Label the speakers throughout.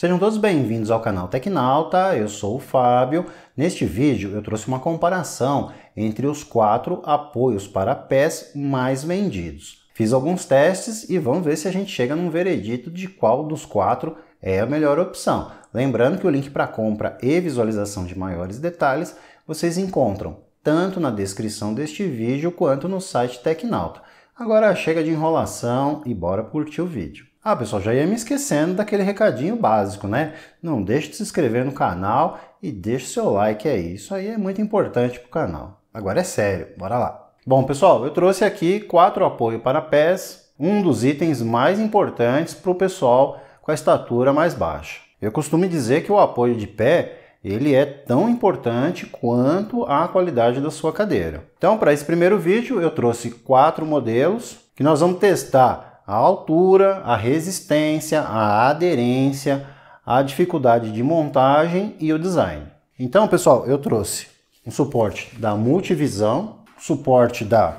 Speaker 1: Sejam todos bem-vindos ao canal Tecnalta, eu sou o Fábio. Neste vídeo eu trouxe uma comparação entre os quatro apoios para pés mais vendidos. Fiz alguns testes e vamos ver se a gente chega num veredito de qual dos quatro é a melhor opção. Lembrando que o link para compra e visualização de maiores detalhes vocês encontram tanto na descrição deste vídeo quanto no site Tecnalta. Agora chega de enrolação e bora curtir o vídeo. Ah, pessoal, já ia me esquecendo daquele recadinho básico, né? Não deixe de se inscrever no canal e deixe seu like aí. É isso aí é muito importante para o canal. Agora é sério, bora lá. Bom, pessoal, eu trouxe aqui quatro apoio para pés, um dos itens mais importantes para o pessoal com a estatura mais baixa. Eu costumo dizer que o apoio de pé ele é tão importante quanto a qualidade da sua cadeira. Então, para esse primeiro vídeo, eu trouxe quatro modelos que nós vamos testar a altura, a resistência, a aderência, a dificuldade de montagem e o design. Então, pessoal, eu trouxe um suporte da Multivisão, suporte da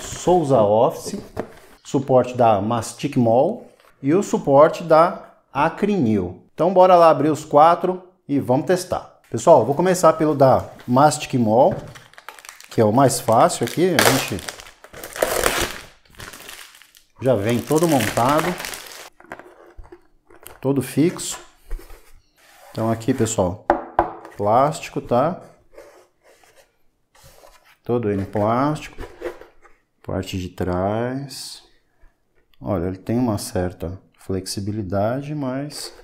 Speaker 1: Souza Office, suporte da Mastic Mall e o suporte da Acrinil. Então, bora lá abrir os quatro e vamos testar. Pessoal, vou começar pelo da Mastic Mall, que é o mais fácil aqui, a gente já vem todo montado, todo fixo. Então aqui, pessoal, plástico, tá? Todo ele em plástico. Parte de trás. Olha, ele tem uma certa flexibilidade, mas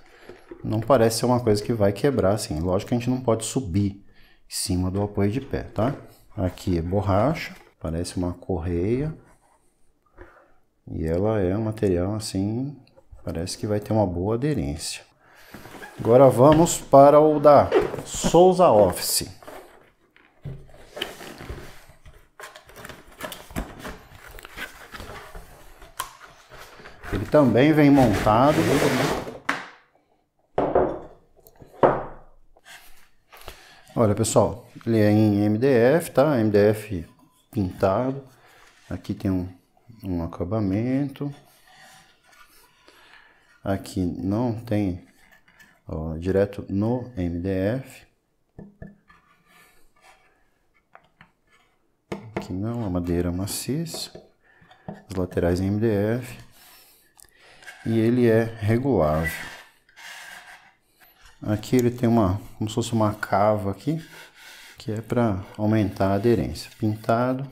Speaker 1: não parece ser uma coisa que vai quebrar, assim. Lógico que a gente não pode subir em cima do apoio de pé, tá? Aqui é borracha, parece uma correia. E ela é um material assim, parece que vai ter uma boa aderência. Agora vamos para o da Souza Office. Ele também vem montado. Olha pessoal, ele é em MDF, tá? MDF pintado. Aqui tem um um acabamento. Aqui não tem ó, direto no MDF. Aqui não, a madeira maciça. As laterais em MDF. E ele é regulável. Aqui ele tem uma, como se fosse uma cava aqui, que é para aumentar a aderência. Pintado.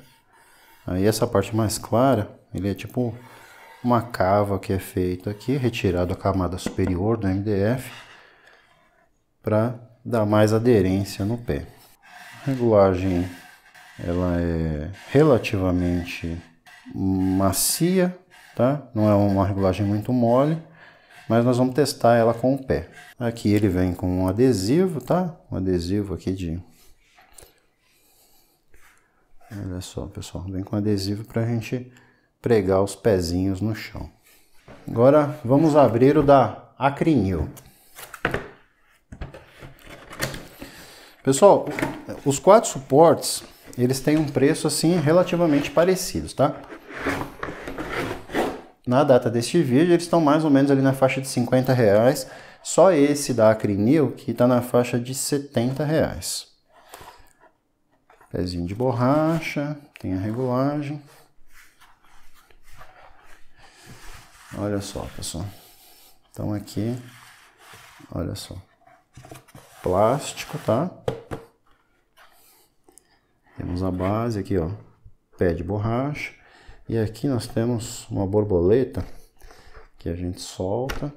Speaker 1: Aí essa parte mais clara ele é tipo uma cava que é feita aqui, retirado a camada superior do MDF para dar mais aderência no pé. A regulagem ela é relativamente macia, tá? Não é uma regulagem muito mole, mas nós vamos testar ela com o pé. Aqui ele vem com um adesivo, tá? Um adesivo aqui de Olha só, pessoal, vem com adesivo para a gente pregar os pezinhos no chão. Agora vamos abrir o da Acrinil. Pessoal, os quatro suportes, eles têm um preço assim relativamente parecidos, tá? Na data deste vídeo, eles estão mais ou menos ali na faixa de 50 reais. Só esse da Acrinil que está na faixa de 70 reais. Pezinho de borracha, tem a regulagem. Olha só, pessoal. Então aqui, olha só. Plástico, tá? Temos a base aqui, ó. Pé de borracha. E aqui nós temos uma borboleta que a gente solta.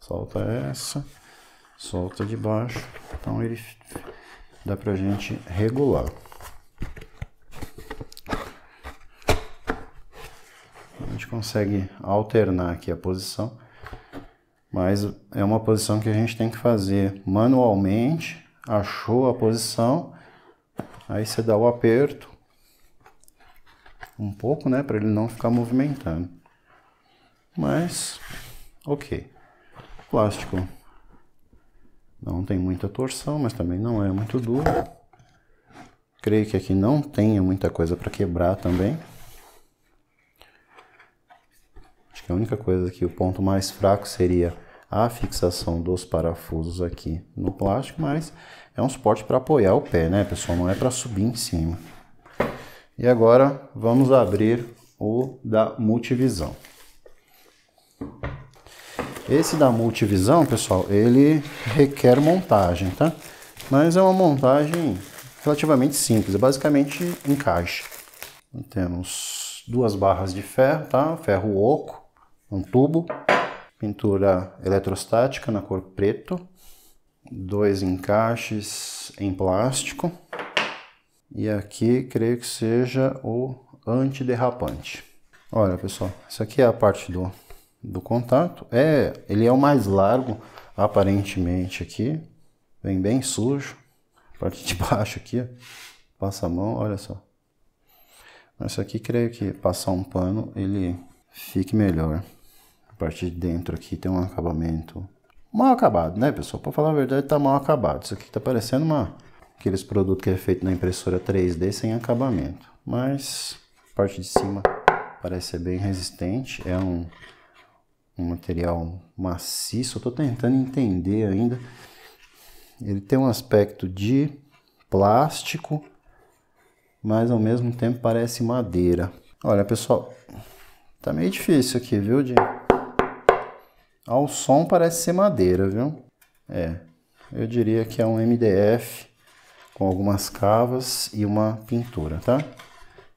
Speaker 1: Solta essa. Solta de baixo. Então ele dá pra gente regular. consegue alternar aqui a posição, mas é uma posição que a gente tem que fazer manualmente. Achou a posição, aí você dá o aperto um pouco, né, para ele não ficar movimentando. Mas, ok. Plástico não tem muita torção, mas também não é muito duro. Creio que aqui não tenha muita coisa para quebrar também. a única coisa que o ponto mais fraco seria a fixação dos parafusos aqui no plástico, mas é um suporte para apoiar o pé, né, pessoal? Não é para subir em cima. E agora vamos abrir o da multivisão. Esse da multivisão, pessoal, ele requer montagem, tá? Mas é uma montagem relativamente simples, é basicamente encaixe. Temos duas barras de ferro, tá? Ferro oco, um tubo, pintura eletrostática na cor preto, dois encaixes em plástico e aqui creio que seja o antiderrapante. Olha pessoal, isso aqui é a parte do, do contato, é, ele é o mais largo aparentemente aqui, vem bem sujo, a parte de baixo aqui, passa a mão, olha só. Mas aqui creio que passar um pano ele fique melhor parte de dentro aqui tem um acabamento mal acabado, né, pessoal? Para falar a verdade, tá mal acabado. Isso aqui tá parecendo uma aqueles produtos que é feito na impressora 3D sem acabamento. Mas a parte de cima parece ser bem resistente, é um, um material maciço. Eu tô tentando entender ainda. Ele tem um aspecto de plástico, mas ao mesmo tempo parece madeira. Olha, pessoal, tá meio difícil aqui, viu, de ao som parece ser madeira, viu? É, eu diria que é um MDF com algumas cavas e uma pintura, tá?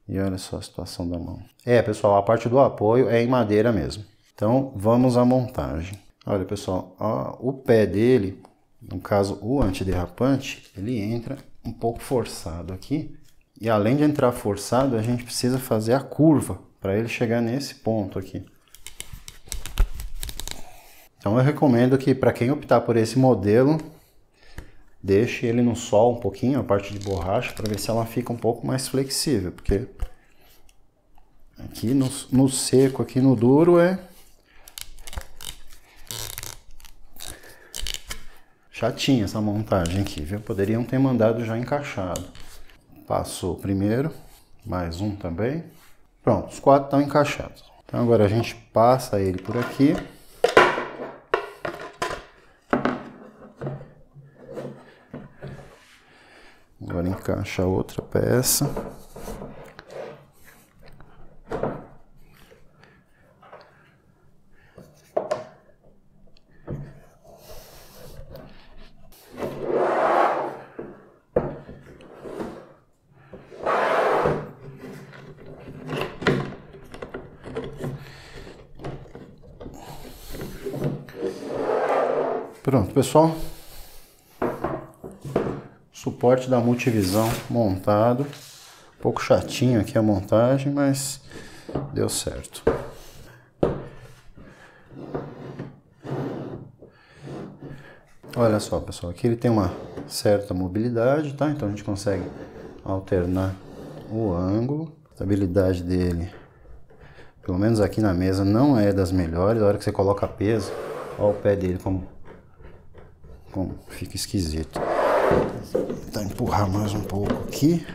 Speaker 1: E olha só a situação da mão. É, pessoal, a parte do apoio é em madeira mesmo. Então, vamos à montagem. Olha, pessoal, ó, o pé dele, no caso o antiderrapante, ele entra um pouco forçado aqui. E além de entrar forçado, a gente precisa fazer a curva para ele chegar nesse ponto aqui. Então eu recomendo que para quem optar por esse modelo, deixe ele no sol um pouquinho, a parte de borracha, para ver se ela fica um pouco mais flexível, porque aqui no, no seco, aqui no duro é chatinha essa montagem aqui, viu? Poderiam ter mandado já encaixado. Passou o primeiro, mais um também. Pronto, os quatro estão encaixados. Então agora a gente passa ele por aqui. encaixa a outra peça. Pronto, pessoal. Suporte da multivisão montado. Um pouco chatinho aqui a montagem, mas deu certo. Olha só, pessoal, aqui ele tem uma certa mobilidade, tá? Então a gente consegue alternar o ângulo. A estabilidade dele, pelo menos aqui na mesa, não é das melhores. A hora que você coloca peso, olha o pé dele como, como fica esquisito tentar empurrar mais um pouco aqui.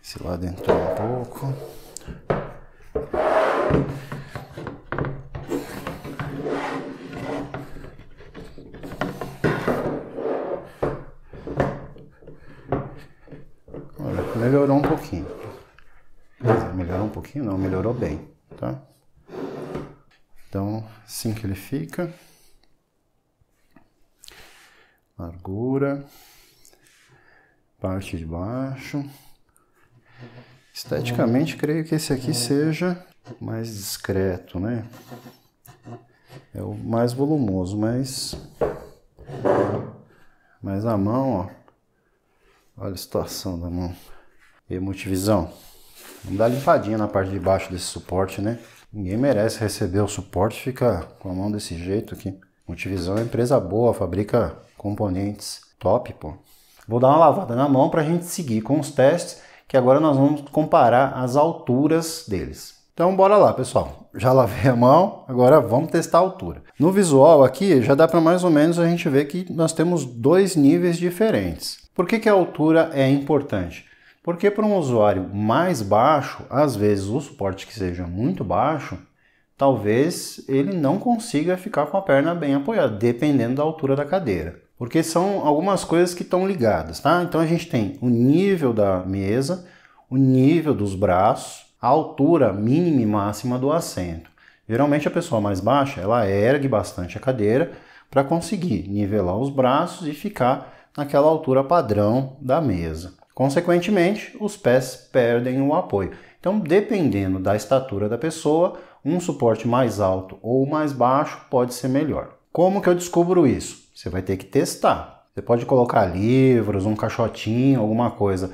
Speaker 1: Esse lado entrou um pouco. Olha, melhorou um pouquinho. Melhorou um pouquinho? Não, melhorou bem, tá? Então, assim que ele fica. largura, parte de baixo. Esteticamente, uhum. creio que esse aqui é. seja mais discreto, né? É o mais volumoso, mas... Mas a mão, ó. Olha a situação da mão. Emotivizão. Vamos dar limpadinha na parte de baixo desse suporte, né? Ninguém merece receber o suporte, fica com a mão desse jeito aqui. Multivisão é empresa boa, fabrica componentes. Top, pô. Vou dar uma lavada na mão para a gente seguir com os testes, que agora nós vamos comparar as alturas deles. Então bora lá, pessoal. Já lavei a mão, agora vamos testar a altura. No visual aqui, já dá para mais ou menos a gente ver que nós temos dois níveis diferentes. Por que, que a altura é importante? Porque para um usuário mais baixo, às vezes o suporte que seja muito baixo, talvez ele não consiga ficar com a perna bem apoiada, dependendo da altura da cadeira porque são algumas coisas que estão ligadas, tá? Então a gente tem o nível da mesa, o nível dos braços, a altura mínima e máxima do assento. Geralmente a pessoa mais baixa, ela ergue bastante a cadeira para conseguir nivelar os braços e ficar naquela altura padrão da mesa. Consequentemente, os pés perdem o apoio. Então, dependendo da estatura da pessoa, um suporte mais alto ou mais baixo pode ser melhor. Como que eu descubro isso? Você vai ter que testar. Você pode colocar livros, um caixotinho, alguma coisa,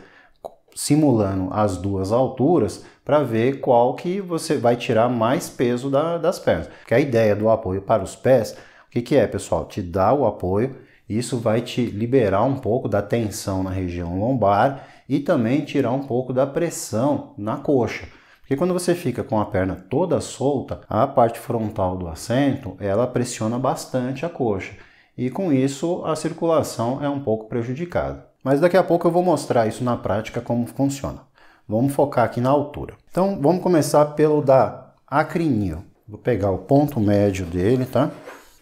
Speaker 1: simulando as duas alturas para ver qual que você vai tirar mais peso da, das pernas. Porque a ideia do apoio para os pés, o que, que é, pessoal? Te dá o apoio, isso vai te liberar um pouco da tensão na região lombar e também tirar um pouco da pressão na coxa. Porque quando você fica com a perna toda solta, a parte frontal do assento, ela pressiona bastante a coxa e com isso a circulação é um pouco prejudicada. Mas daqui a pouco eu vou mostrar isso na prática como funciona. Vamos focar aqui na altura. Então vamos começar pelo da acrinil. Vou pegar o ponto médio dele, tá?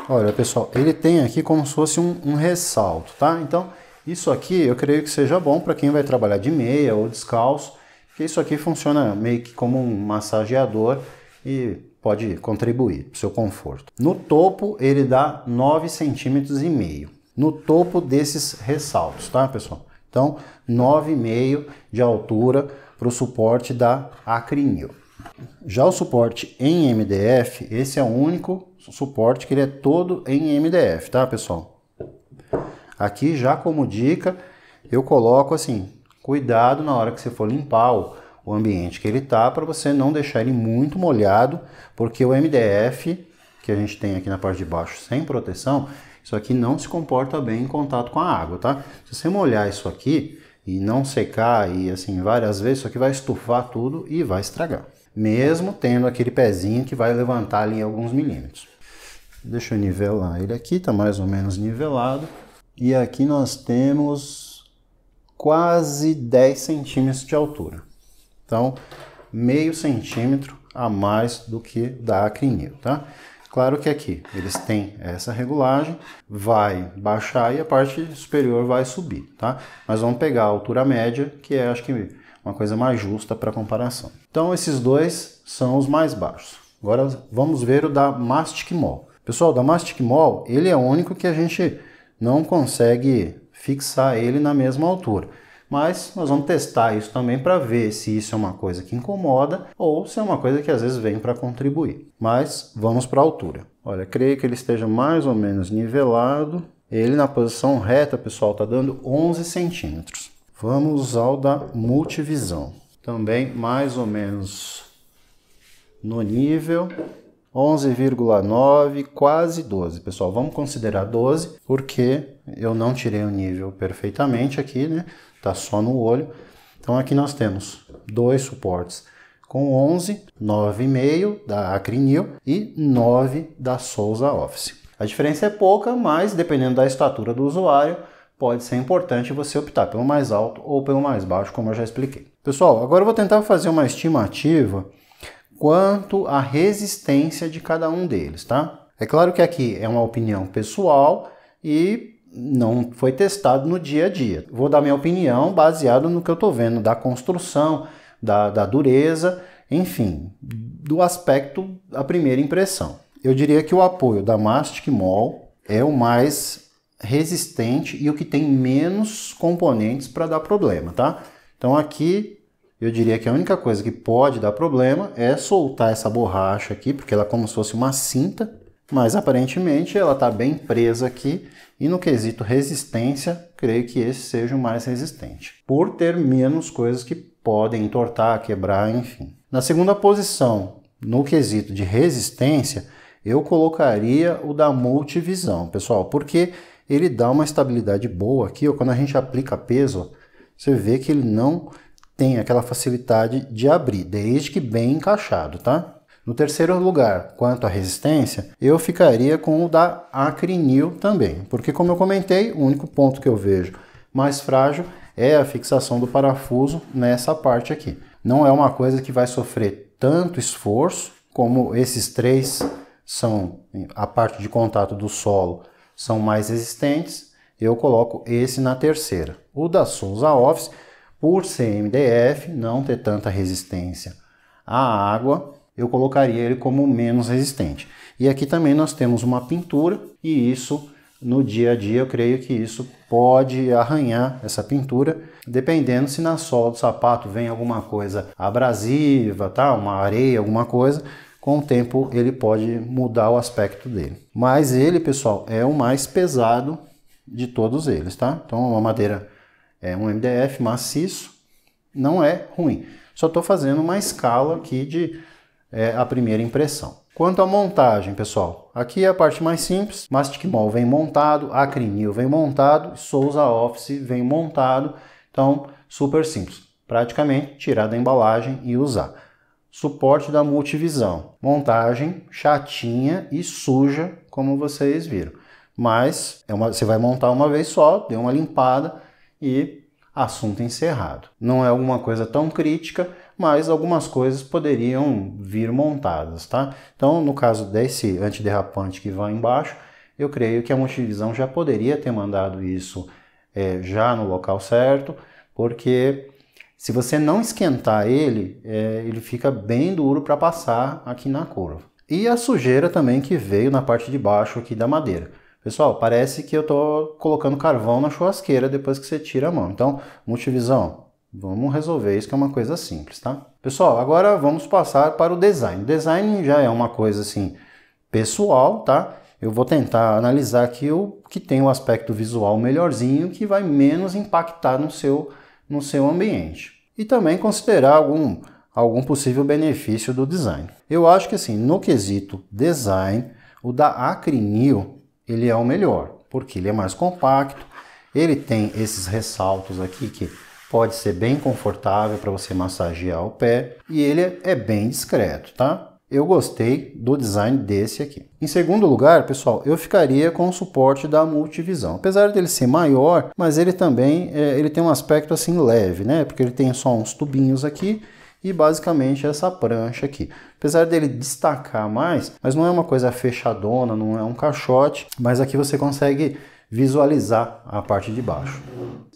Speaker 1: Olha pessoal, ele tem aqui como se fosse um, um ressalto, tá? Então isso aqui eu creio que seja bom para quem vai trabalhar de meia ou descalço, que isso aqui funciona meio que como um massageador e pode contribuir para o seu conforto. No topo ele dá 9 centímetros e meio. No topo desses ressaltos, tá pessoal? Então 9,5 de altura para o suporte da acrinil. Já o suporte em MDF, esse é o único suporte que ele é todo em MDF, tá pessoal? Aqui já como dica, eu coloco assim, cuidado na hora que você for limpar o ambiente que ele está para você não deixar ele muito molhado, porque o MDF que a gente tem aqui na parte de baixo sem proteção, isso aqui não se comporta bem em contato com a água, tá? Se você molhar isso aqui e não secar e assim várias vezes, isso aqui vai estufar tudo e vai estragar. Mesmo tendo aquele pezinho que vai levantar ali alguns milímetros. Deixa eu nivelar ele aqui, tá mais ou menos nivelado. E aqui nós temos quase 10 centímetros de altura. Então, meio centímetro a mais do que da acrinil, tá? Claro que aqui eles têm essa regulagem, vai baixar e a parte superior vai subir, tá? Mas vamos pegar a altura média, que é acho que uma coisa mais justa para comparação. Então esses dois são os mais baixos. Agora vamos ver o da Mastic Mall. Pessoal, da Mastic Mall, ele é o único que a gente não consegue fixar ele na mesma altura mas nós vamos testar isso também para ver se isso é uma coisa que incomoda ou se é uma coisa que às vezes vem para contribuir. Mas vamos para a altura. Olha, creio que ele esteja mais ou menos nivelado. Ele na posição reta, pessoal, está dando 11 centímetros. Vamos ao da multivisão. Também mais ou menos no nível. 11,9, quase 12. Pessoal, vamos considerar 12, porque eu não tirei o nível perfeitamente aqui, né? tá só no olho. Então aqui nós temos dois suportes com 11, 9,5 da Acrinil e 9 da Souza Office. A diferença é pouca, mas dependendo da estatura do usuário, pode ser importante você optar pelo mais alto ou pelo mais baixo, como eu já expliquei. Pessoal, agora eu vou tentar fazer uma estimativa quanto à resistência de cada um deles, tá? É claro que aqui é uma opinião pessoal e não foi testado no dia a dia. Vou dar minha opinião baseado no que eu estou vendo da construção, da, da dureza, enfim, do aspecto, a primeira impressão. Eu diria que o apoio da Mastic Mall é o mais resistente e o que tem menos componentes para dar problema, tá? Então aqui eu diria que a única coisa que pode dar problema é soltar essa borracha aqui, porque ela é como se fosse uma cinta, mas aparentemente ela está bem presa aqui e no quesito resistência, creio que esse seja o mais resistente, por ter menos coisas que podem entortar, quebrar, enfim. Na segunda posição, no quesito de resistência, eu colocaria o da multivisão, pessoal, porque ele dá uma estabilidade boa aqui, ó, quando a gente aplica peso, você vê que ele não tem aquela facilidade de abrir, desde que bem encaixado, tá? No terceiro lugar, quanto à resistência, eu ficaria com o da acrinil também, porque como eu comentei, o único ponto que eu vejo mais frágil é a fixação do parafuso nessa parte aqui. Não é uma coisa que vai sofrer tanto esforço, como esses três são a parte de contato do solo são mais resistentes, eu coloco esse na terceira. O da Souza Office, por ser MDF, não ter tanta resistência à água, eu colocaria ele como menos resistente. E aqui também nós temos uma pintura e isso no dia a dia eu creio que isso pode arranhar essa pintura, dependendo se na sola do sapato vem alguma coisa abrasiva, tá? uma areia, alguma coisa, com o tempo ele pode mudar o aspecto dele. Mas ele, pessoal, é o mais pesado de todos eles, tá? Então uma madeira é um MDF maciço, não é ruim. Só estou fazendo uma escala aqui de é a primeira impressão. Quanto à montagem, pessoal, aqui é a parte mais simples. Mastic Mall vem montado, Acrinil vem montado, Souza Office vem montado. Então, super simples. Praticamente tirar da embalagem e usar. Suporte da multivisão. Montagem chatinha e suja, como vocês viram. Mas é uma, você vai montar uma vez só, deu uma limpada e assunto encerrado. Não é alguma coisa tão crítica, mas algumas coisas poderiam vir montadas, tá? Então, no caso desse antiderrapante que vai embaixo, eu creio que a Multivisão já poderia ter mandado isso é, já no local certo, porque se você não esquentar ele, é, ele fica bem duro para passar aqui na curva. E a sujeira também que veio na parte de baixo aqui da madeira. Pessoal, parece que eu estou colocando carvão na churrasqueira depois que você tira a mão. Então, multivisão, Vamos resolver isso que é uma coisa simples, tá? Pessoal, agora vamos passar para o design. design já é uma coisa assim pessoal, tá? Eu vou tentar analisar aqui o que tem o um aspecto visual melhorzinho, que vai menos impactar no seu no seu ambiente. E também considerar algum algum possível benefício do design. Eu acho que assim, no quesito design, o da Acrinil, ele é o melhor, porque ele é mais compacto, ele tem esses ressaltos aqui que pode ser bem confortável para você massagear o pé e ele é bem discreto, tá? Eu gostei do design desse aqui. Em segundo lugar, pessoal, eu ficaria com o suporte da multivisão. Apesar dele ser maior, mas ele também é, ele tem um aspecto assim leve, né? Porque ele tem só uns tubinhos aqui e basicamente essa prancha aqui. Apesar dele destacar mais, mas não é uma coisa fechadona, não é um caixote, mas aqui você consegue visualizar a parte de baixo.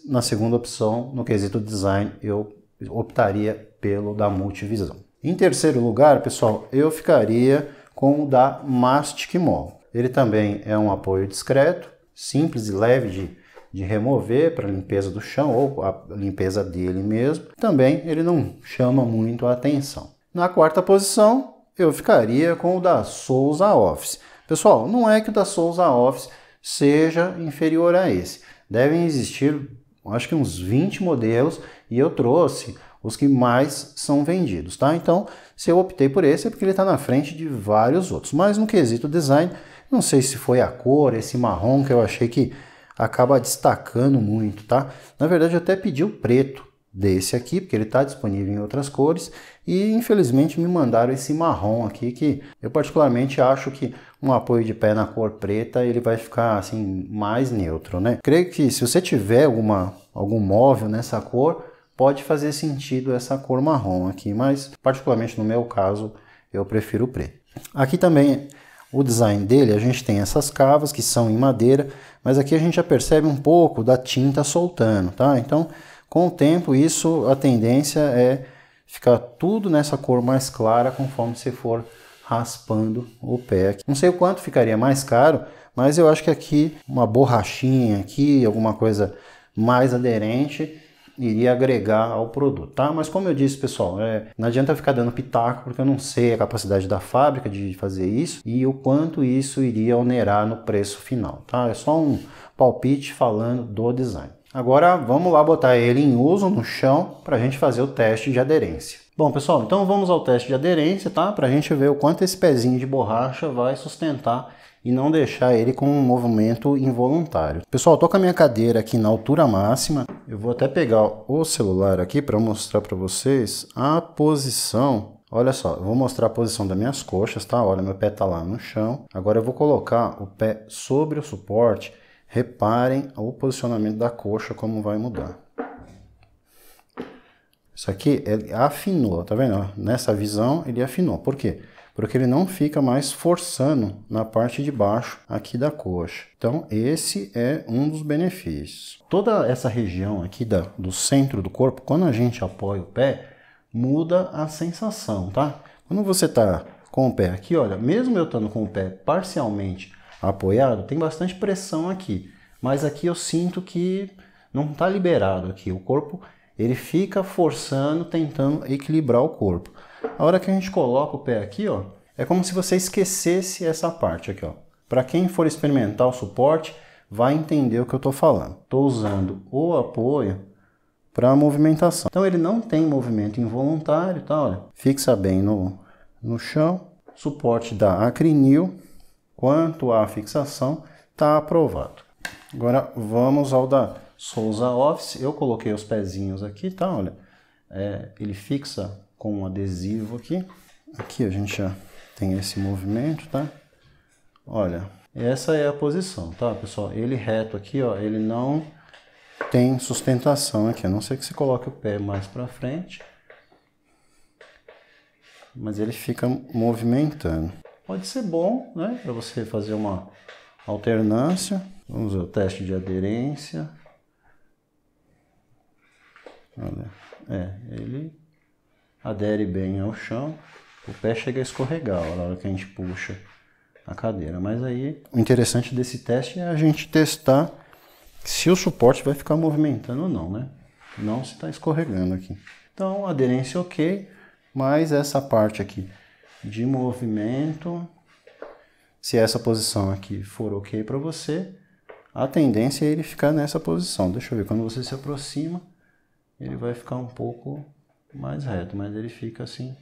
Speaker 1: Na segunda opção, no quesito design, eu optaria pelo da multivisão. Em terceiro lugar, pessoal, eu ficaria com o da Mastic Mall. Ele também é um apoio discreto, simples e leve de, de remover para limpeza do chão ou a limpeza dele mesmo. Também ele não chama muito a atenção. Na quarta posição, eu ficaria com o da Souza Office. Pessoal, não é que o da Souza Office seja inferior a esse. Devem existir acho que uns 20 modelos e eu trouxe os que mais são vendidos, tá? Então, se eu optei por esse é porque ele está na frente de vários outros. Mas no quesito design, não sei se foi a cor, esse marrom que eu achei que acaba destacando muito, tá? Na verdade, eu até pedi o preto, desse aqui, porque ele está disponível em outras cores, e infelizmente me mandaram esse marrom aqui, que eu particularmente acho que um apoio de pé na cor preta, ele vai ficar assim mais neutro, né? Creio que se você tiver alguma, algum móvel nessa cor, pode fazer sentido essa cor marrom aqui, mas particularmente no meu caso, eu prefiro o preto. Aqui também o design dele, a gente tem essas cavas que são em madeira, mas aqui a gente já percebe um pouco da tinta soltando, tá? Então, com o tempo, isso a tendência é ficar tudo nessa cor mais clara conforme você for raspando o pé. Não sei o quanto ficaria mais caro, mas eu acho que aqui uma borrachinha aqui, alguma coisa mais aderente, iria agregar ao produto, tá? Mas como eu disse, pessoal, é, não adianta ficar dando pitaco, porque eu não sei a capacidade da fábrica de fazer isso e o quanto isso iria onerar no preço final, tá? É só um palpite falando do design. Agora vamos lá botar ele em uso no chão para a gente fazer o teste de aderência. Bom pessoal, então vamos ao teste de aderência, tá? Para a gente ver o quanto esse pezinho de borracha vai sustentar e não deixar ele com um movimento involuntário. Pessoal, tô com a minha cadeira aqui na altura máxima. Eu vou até pegar o celular aqui para mostrar para vocês a posição. Olha só, eu vou mostrar a posição das minhas coxas, tá? Olha, meu pé está lá no chão. Agora eu vou colocar o pé sobre o suporte Reparem o posicionamento da coxa, como vai mudar. Isso aqui, ele afinou, tá vendo? Nessa visão, ele afinou. Por quê? Porque ele não fica mais forçando na parte de baixo aqui da coxa. Então, esse é um dos benefícios. Toda essa região aqui da, do centro do corpo, quando a gente apoia o pé, muda a sensação, tá? Quando você tá com o pé aqui, olha, mesmo eu estando com o pé parcialmente apoiado, tem bastante pressão aqui. Mas aqui eu sinto que não está liberado aqui. O corpo ele fica forçando, tentando equilibrar o corpo. A hora que a gente coloca o pé aqui, ó, é como se você esquecesse essa parte aqui, ó. Para quem for experimentar o suporte, vai entender o que eu estou falando. Estou usando o apoio para a movimentação. Então ele não tem movimento involuntário, tá? Olha, fixa bem no, no chão. Suporte da acrinil. Quanto à fixação, está aprovado. Agora vamos ao da Souza Office. Eu coloquei os pezinhos aqui, tá? Olha, é, ele fixa com um adesivo aqui. Aqui a gente já tem esse movimento, tá? Olha, essa é a posição, tá, pessoal? Ele reto aqui, ó, ele não tem sustentação aqui, a não ser que você coloque o pé mais para frente. Mas ele fica movimentando. Pode ser bom, né? Para você fazer uma alternância. Vamos ver o teste de aderência. Olha, é, ele adere bem ao chão. O pé chega a escorregar na hora que a gente puxa a cadeira. Mas aí, o interessante desse teste é a gente testar se o suporte vai ficar movimentando ou não, né? Não se está escorregando aqui. Então, aderência ok, mas essa parte aqui de movimento. Se essa posição aqui for ok para você, a tendência é ele ficar nessa posição. Deixa eu ver, quando você se aproxima, ele vai ficar um pouco mais reto, mas ele fica assim,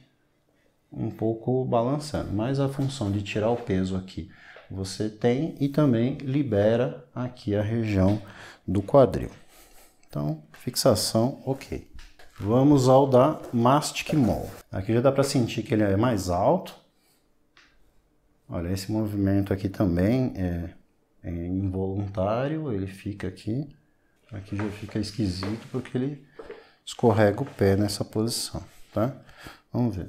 Speaker 1: um pouco balançando. Mas a função de tirar o peso aqui você tem e também libera aqui a região do quadril. Então, fixação ok. Vamos ao da Mastic Mall. Aqui já dá para sentir que ele é mais alto. Olha, esse movimento aqui também é, é involuntário, ele fica aqui. Aqui já fica esquisito porque ele escorrega o pé nessa posição, tá? Vamos ver.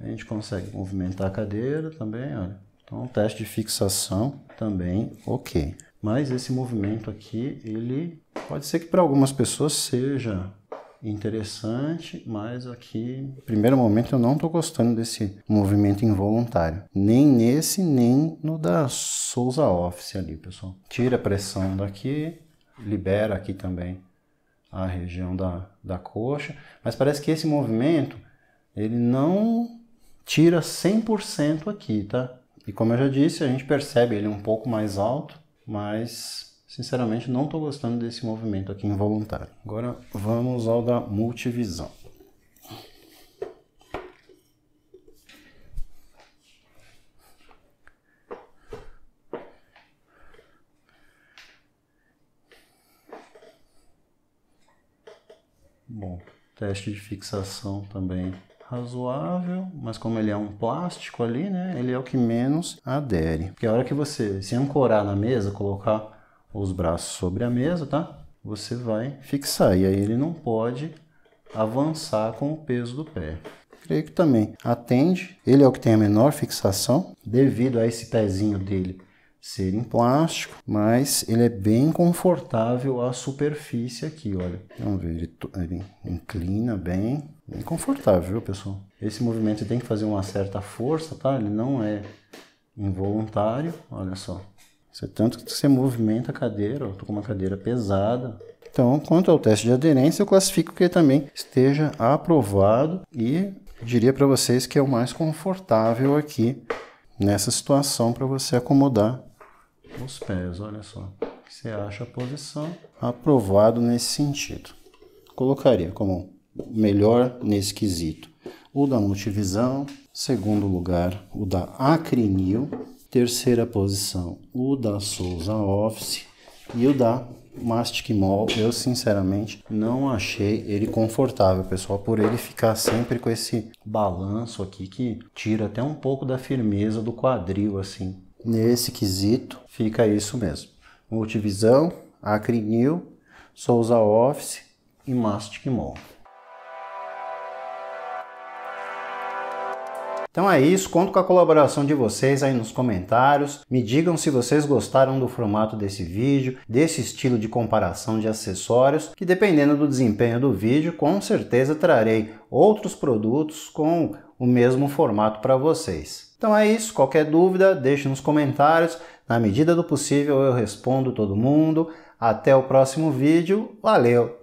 Speaker 1: A gente consegue movimentar a cadeira também, olha. Então, teste de fixação também, ok. Mas esse movimento aqui, ele pode ser que para algumas pessoas seja interessante, mas aqui, primeiro momento, eu não estou gostando desse movimento involuntário. Nem nesse, nem no da Souza Office ali, pessoal. Tira a pressão daqui, libera aqui também a região da, da coxa, mas parece que esse movimento, ele não tira 100% aqui, tá? E como eu já disse, a gente percebe ele um pouco mais alto, mas Sinceramente, não estou gostando desse movimento aqui involuntário. Agora vamos ao da multivisão. Bom, teste de fixação também razoável, mas como ele é um plástico ali, né, ele é o que menos adere. Porque a hora que você se ancorar na mesa, colocar os braços sobre a mesa, tá? Você vai fixar. E aí ele não pode avançar com o peso do pé. Creio que também atende. Ele é o que tem a menor fixação, devido a esse pezinho dele ser em plástico, mas ele é bem confortável à superfície aqui, olha. Vamos ver, ele, ele inclina bem, bem confortável, viu, pessoal? Esse movimento tem que fazer uma certa força, tá? Ele não é involuntário, olha só. Isso é tanto que você movimenta a cadeira, eu estou com uma cadeira pesada. Então, quanto ao teste de aderência, eu classifico que ele também esteja aprovado e diria para vocês que é o mais confortável aqui nessa situação para você acomodar os pés. Olha só, você acha a posição aprovado nesse sentido. Colocaria como melhor nesse quesito o da multivisão, segundo lugar o da acrinil, Terceira posição, o da Souza Office e o da Mastic Mall. Eu sinceramente não achei ele confortável, pessoal, por ele ficar sempre com esse balanço aqui que tira até um pouco da firmeza do quadril assim. Nesse quesito, fica isso mesmo. Multivisão, Acrinil, Souza Office e Mastic Mall. Então é isso, conto com a colaboração de vocês aí nos comentários. Me digam se vocês gostaram do formato desse vídeo, desse estilo de comparação de acessórios, que dependendo do desempenho do vídeo, com certeza trarei outros produtos com o mesmo formato para vocês. Então é isso, qualquer dúvida, deixe nos comentários. Na medida do possível eu respondo todo mundo. Até o próximo vídeo. Valeu!